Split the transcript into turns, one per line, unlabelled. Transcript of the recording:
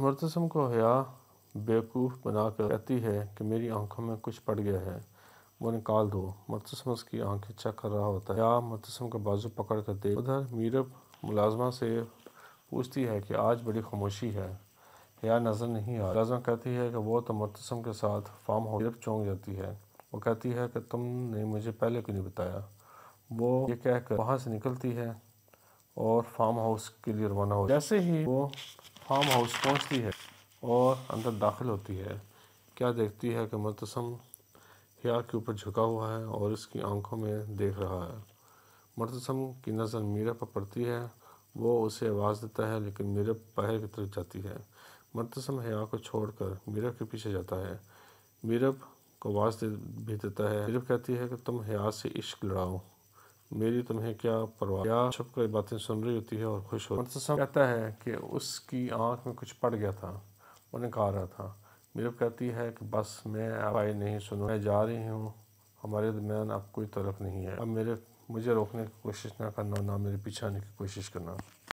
मुतसम को हया बेवकूफ़ बना कर कहती है कि मेरी आंखों में कुछ पड़ गया है वो निकाल दो मुतसम उसकी आंखें चेक कर रहा होता है या मुतसम का बाजू पकड़ कर दे उधर मीरब मुलाजमा से पूछती है कि आज बड़ी खामोशी है या नज़र नहीं आ मुलाजमा कहती है कि वह तो मुतसम के साथ फार्म हो मीरब चौंक जाती है वो कहती है कि तुमने मुझे पहले क्यों नहीं बताया वो ये कहकर वहाँ से निकलती है और फार्म हाउस के लिए रवाना हो जैसे ही वो फार्म हाउस पहुंचती है और अंदर दाखिल होती है क्या देखती है कि मतसम हिया के ऊपर झुका हुआ है और इसकी आंखों में देख रहा है मतसम की नज़र मीरा पर पड़ती है वो उसे आवाज़ देता है लेकिन मीरा बाहर की तरफ जाती है मतसम हया को छोड़कर मीरा के पीछे जाता है मीरब को आवाज़ दे भी देता है मीरब कहती है कि तुम हया से इश्क लड़ाओ मेरी तुम्हें तो क्या परवाह क्या कर बातें सुन रही होती है और खुश हो कहता है कि उसकी आंख में कुछ पड़ गया था उन्हें कहा रहा था मीरब कहती है कि बस मैं आई नहीं सुनो मैं जा रही हूँ हमारे दरमियान अब कोई तरफ नहीं है अब मेरे मुझे रोकने की कोशिश ना करना ना मेरे पीछे आने की कोशिश करना